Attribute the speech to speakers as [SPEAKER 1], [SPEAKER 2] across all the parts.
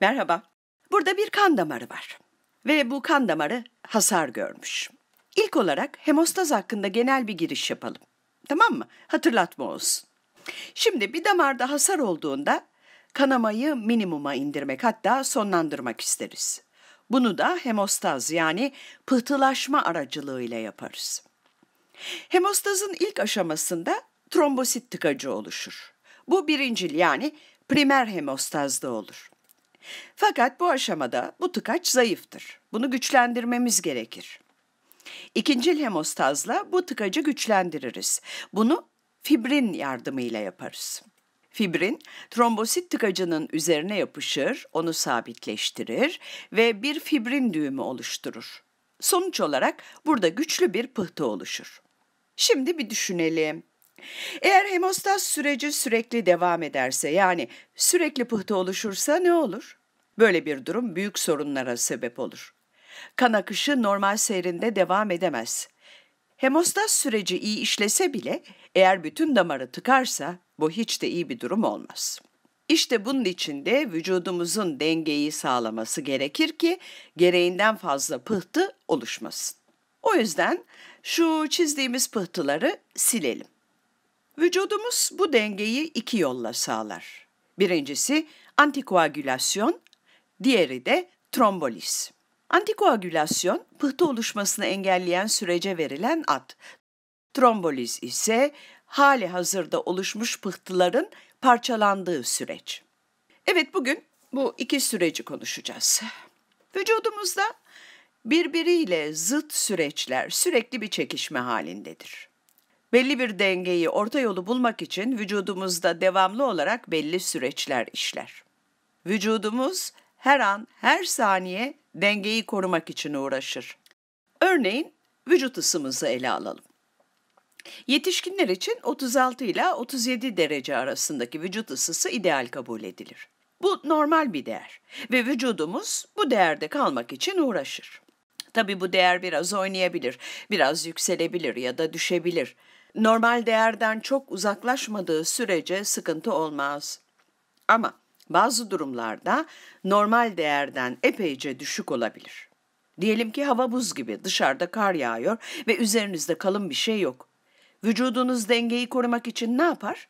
[SPEAKER 1] Merhaba. Burada bir kan damarı var ve bu kan damarı hasar görmüş. İlk olarak hemostaz hakkında genel bir giriş yapalım. Tamam mı? Hatırlatma olsun. Şimdi bir damarda hasar olduğunda kanamayı minimuma indirmek hatta sonlandırmak isteriz. Bunu da hemostaz yani pıhtılaşma aracılığıyla yaparız. Hemostazın ilk aşamasında trombosit tıkacı oluşur. Bu birincil yani primer hemostazda olur. Fakat bu aşamada bu tıkaç zayıftır. Bunu güçlendirmemiz gerekir. İkincil hemostazla bu tıkacı güçlendiririz. Bunu fibrin yardımıyla yaparız. Fibrin trombosit tıkacının üzerine yapışır, onu sabitleştirir ve bir fibrin düğümü oluşturur. Sonuç olarak burada güçlü bir pıhtı oluşur. Şimdi bir düşünelim. Eğer hemostaz süreci sürekli devam ederse yani sürekli pıhtı oluşursa ne olur? Böyle bir durum büyük sorunlara sebep olur. Kan akışı normal seyrinde devam edemez. Hemostaz süreci iyi işlese bile eğer bütün damarı tıkarsa bu hiç de iyi bir durum olmaz. İşte bunun için de vücudumuzun dengeyi sağlaması gerekir ki gereğinden fazla pıhtı oluşmasın. O yüzden şu çizdiğimiz pıhtıları silelim. Vücudumuz bu dengeyi iki yolla sağlar. Birincisi antikoagülasyon, diğeri de tromboliz. Antikoagülasyon pıhtı oluşmasını engelleyen sürece verilen ad. Tromboliz ise hali hazırda oluşmuş pıhtıların parçalandığı süreç. Evet bugün bu iki süreci konuşacağız. Vücudumuzda birbiriyle zıt süreçler sürekli bir çekişme halindedir. Belli bir dengeyi, orta yolu bulmak için vücudumuzda devamlı olarak belli süreçler işler. Vücudumuz her an, her saniye dengeyi korumak için uğraşır. Örneğin vücut ısımızı ele alalım. Yetişkinler için 36 ile 37 derece arasındaki vücut ısısı ideal kabul edilir. Bu normal bir değer ve vücudumuz bu değerde kalmak için uğraşır. Tabi bu değer biraz oynayabilir, biraz yükselebilir ya da düşebilir normal değerden çok uzaklaşmadığı sürece sıkıntı olmaz. Ama bazı durumlarda normal değerden epeyce düşük olabilir. Diyelim ki hava buz gibi dışarıda kar yağıyor ve üzerinizde kalın bir şey yok. Vücudunuz dengeyi korumak için ne yapar?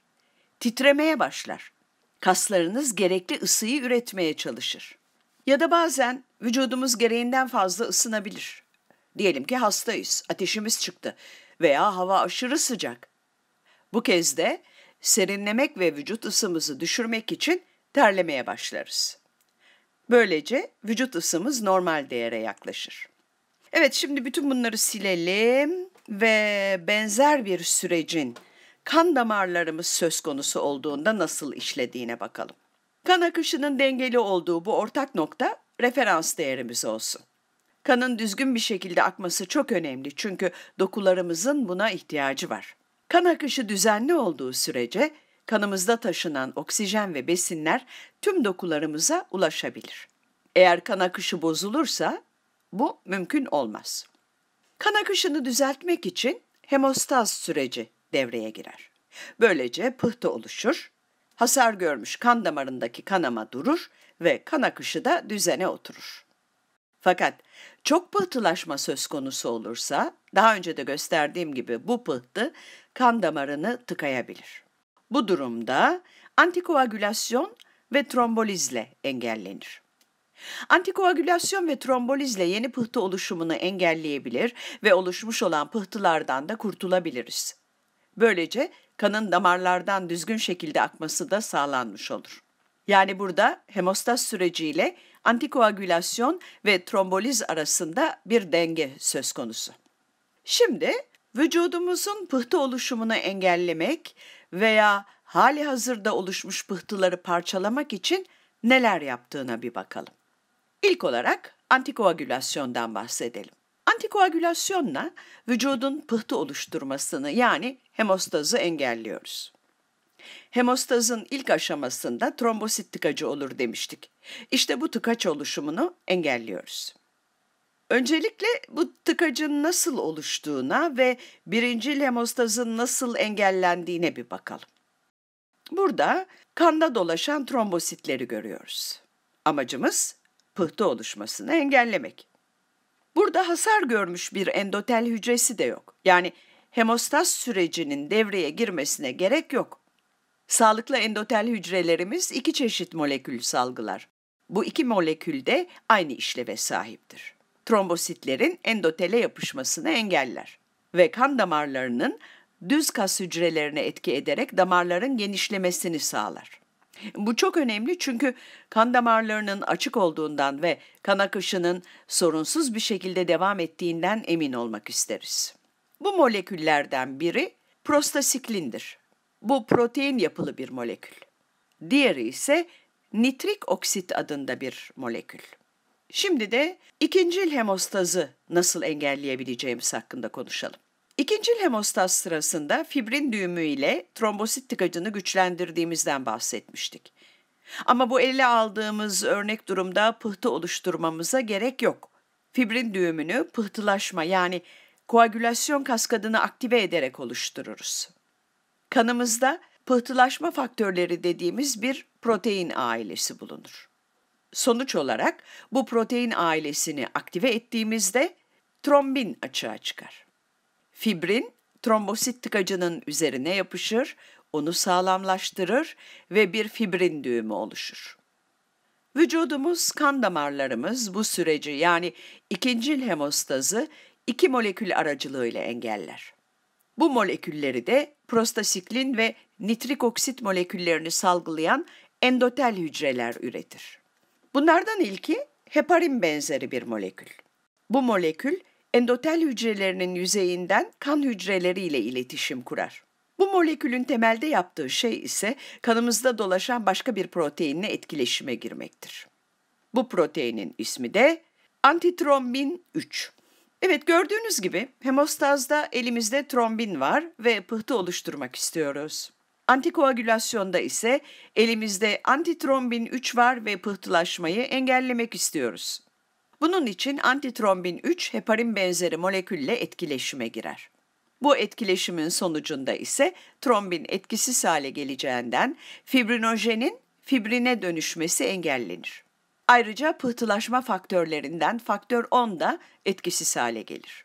[SPEAKER 1] Titremeye başlar. Kaslarınız gerekli ısıyı üretmeye çalışır. Ya da bazen vücudumuz gereğinden fazla ısınabilir. Diyelim ki hastayız, ateşimiz çıktı veya hava aşırı sıcak. Bu kez de serinlemek ve vücut ısımızı düşürmek için terlemeye başlarız. Böylece vücut ısımız normal değere yaklaşır. Evet şimdi bütün bunları silelim ve benzer bir sürecin kan damarlarımız söz konusu olduğunda nasıl işlediğine bakalım. Kan akışının dengeli olduğu bu ortak nokta referans değerimiz olsun. Kanın düzgün bir şekilde akması çok önemli çünkü dokularımızın buna ihtiyacı var. Kan akışı düzenli olduğu sürece kanımızda taşınan oksijen ve besinler tüm dokularımıza ulaşabilir. Eğer kan akışı bozulursa bu mümkün olmaz. Kan akışını düzeltmek için hemostaz süreci devreye girer. Böylece pıhtı oluşur, hasar görmüş kan damarındaki kanama durur ve kan akışı da düzene oturur. Fakat çok pıhtılaşma söz konusu olursa, daha önce de gösterdiğim gibi bu pıhtı kan damarını tıkayabilir. Bu durumda antikoagülasyon ve trombolizle engellenir. Antikoagülasyon ve trombolizle yeni pıhtı oluşumunu engelleyebilir ve oluşmuş olan pıhtılardan da kurtulabiliriz. Böylece kanın damarlardan düzgün şekilde akması da sağlanmış olur. Yani burada hemostaz süreciyle antikoagülasyon ve tromboliz arasında bir denge söz konusu. Şimdi vücudumuzun pıhtı oluşumunu engellemek veya hali hazırda oluşmuş pıhtıları parçalamak için neler yaptığına bir bakalım. İlk olarak antikoagülasyondan bahsedelim. Antikoagülasyonla vücudun pıhtı oluşturmasını yani hemostazı engelliyoruz. Hemostazın ilk aşamasında trombosit tıkacı olur demiştik. İşte bu tıkaç oluşumunu engelliyoruz. Öncelikle bu tıkacın nasıl oluştuğuna ve birinci hemostazın nasıl engellendiğine bir bakalım. Burada kanda dolaşan trombositleri görüyoruz. Amacımız pıhtı oluşmasını engellemek. Burada hasar görmüş bir endotel hücresi de yok. Yani hemostaz sürecinin devreye girmesine gerek yok. Sağlıklı endotel hücrelerimiz iki çeşit molekül salgılar. Bu iki molekül de aynı işleve sahiptir. Trombositlerin endotele yapışmasını engeller ve kan damarlarının düz kas hücrelerine etki ederek damarların genişlemesini sağlar. Bu çok önemli çünkü kan damarlarının açık olduğundan ve kan akışının sorunsuz bir şekilde devam ettiğinden emin olmak isteriz. Bu moleküllerden biri prostasiklindir. Bu protein yapılı bir molekül. Diğeri ise nitrik oksit adında bir molekül. Şimdi de ikincil hemostazı nasıl engelleyebileceğimiz hakkında konuşalım. İkincil hemostaz sırasında fibrin düğümü ile trombosit tıkacını güçlendirdiğimizden bahsetmiştik. Ama bu elle aldığımız örnek durumda pıhtı oluşturmamıza gerek yok. Fibrin düğümünü pıhtılaşma yani koagülasyon kaskadını aktive ederek oluştururuz. Kanımızda pıhtılaşma faktörleri dediğimiz bir protein ailesi bulunur. Sonuç olarak bu protein ailesini aktive ettiğimizde trombin açığa çıkar. Fibrin trombosit tıkacının üzerine yapışır, onu sağlamlaştırır ve bir fibrin düğümü oluşur. Vücudumuz, kan damarlarımız bu süreci yani ikincil hemostazı iki molekül aracılığıyla engeller. Bu molekülleri de prostasiklin ve nitrik oksit moleküllerini salgılayan endotel hücreler üretir. Bunlardan ilki heparin benzeri bir molekül. Bu molekül endotel hücrelerinin yüzeyinden kan hücreleriyle iletişim kurar. Bu molekülün temelde yaptığı şey ise kanımızda dolaşan başka bir proteinle etkileşime girmektir. Bu proteinin ismi de antitrombin 3. Evet gördüğünüz gibi hemostazda elimizde trombin var ve pıhtı oluşturmak istiyoruz. Antikoagülasyonda ise elimizde antitrombin 3 var ve pıhtılaşmayı engellemek istiyoruz. Bunun için antitrombin 3 heparin benzeri molekülle etkileşime girer. Bu etkileşimin sonucunda ise trombin etkisiz hale geleceğinden fibrinojenin fibrine dönüşmesi engellenir. Ayrıca pıhtılaşma faktörlerinden faktör 10 da etkisiz hale gelir.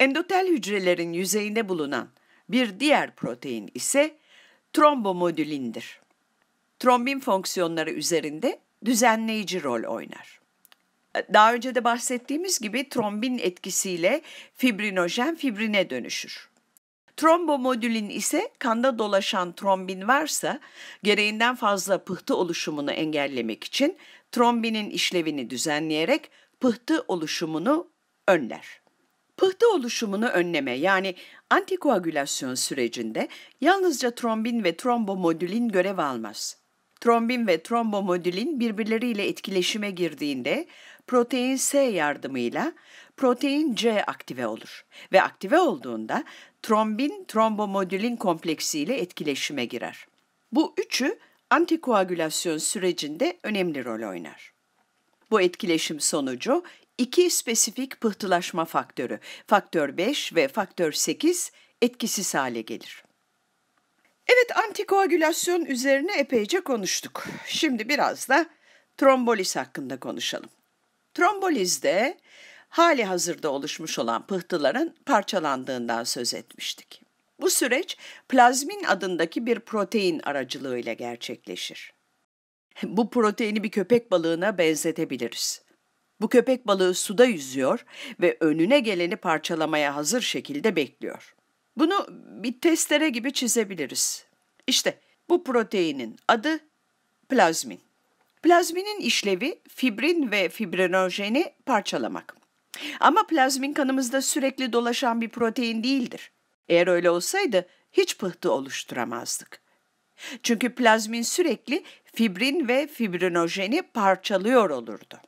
[SPEAKER 1] Endotel hücrelerin yüzeyinde bulunan bir diğer protein ise trombomodülindir. Trombin fonksiyonları üzerinde düzenleyici rol oynar. Daha önce de bahsettiğimiz gibi trombin etkisiyle fibrinojen fibrine dönüşür. Trombomodülin ise kanda dolaşan trombin varsa gereğinden fazla pıhtı oluşumunu engellemek için trombinin işlevini düzenleyerek pıhtı oluşumunu önler. Pıhtı oluşumunu önleme yani antikoagülasyon sürecinde yalnızca trombin ve trombomodülin görev almaz. Trombin ve trombomodülin birbirleriyle etkileşime girdiğinde protein S yardımıyla protein C aktive olur ve aktive olduğunda trombin trombomodülin kompleksiyle etkileşime girer. Bu üçü antikoagülasyon sürecinde önemli rol oynar. Bu etkileşim sonucu iki spesifik pıhtılaşma faktörü, faktör 5 ve faktör 8 etkisiz hale gelir. Evet antikoagülasyon üzerine epeyce konuştuk. Şimdi biraz da tromboliz hakkında konuşalım. Trombolizde hali hazırda oluşmuş olan pıhtıların parçalandığından söz etmiştik. Bu süreç plazmin adındaki bir protein aracılığıyla gerçekleşir. Bu proteini bir köpek balığına benzetebiliriz. Bu köpek balığı suda yüzüyor ve önüne geleni parçalamaya hazır şekilde bekliyor. Bunu bir testere gibi çizebiliriz. İşte bu proteinin adı plazmin. Plazminin işlevi fibrin ve fibrinojeni parçalamak. Ama plazmin kanımızda sürekli dolaşan bir protein değildir. Eğer öyle olsaydı hiç pıhtı oluşturamazdık. Çünkü plazmin sürekli fibrin ve fibrinojeni parçalıyor olurdu.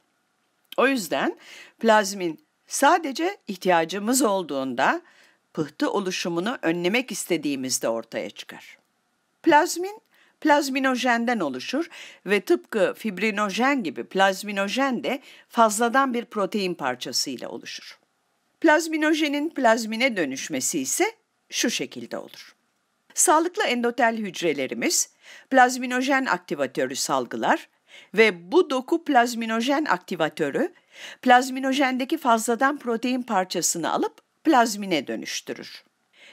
[SPEAKER 1] O yüzden plazmin sadece ihtiyacımız olduğunda pıhtı oluşumunu önlemek istediğimizde ortaya çıkar. Plazmin plazminojenden oluşur ve tıpkı fibrinojen gibi plazminojen de fazladan bir protein parçasıyla oluşur. Plazminojenin plazmine dönüşmesi ise şu şekilde olur. Sağlıklı endotel hücrelerimiz plazminojen aktivatörü salgılar ve bu doku plazminojen aktivatörü plazminojendeki fazladan protein parçasını alıp plazmine dönüştürür.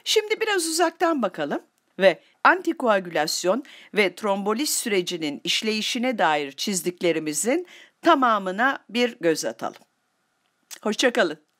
[SPEAKER 1] Şimdi biraz uzaktan bakalım ve antikoagülasyon ve tromboliz sürecinin işleyişine dair çizdiklerimizin tamamına bir göz atalım. Hoşçakalın.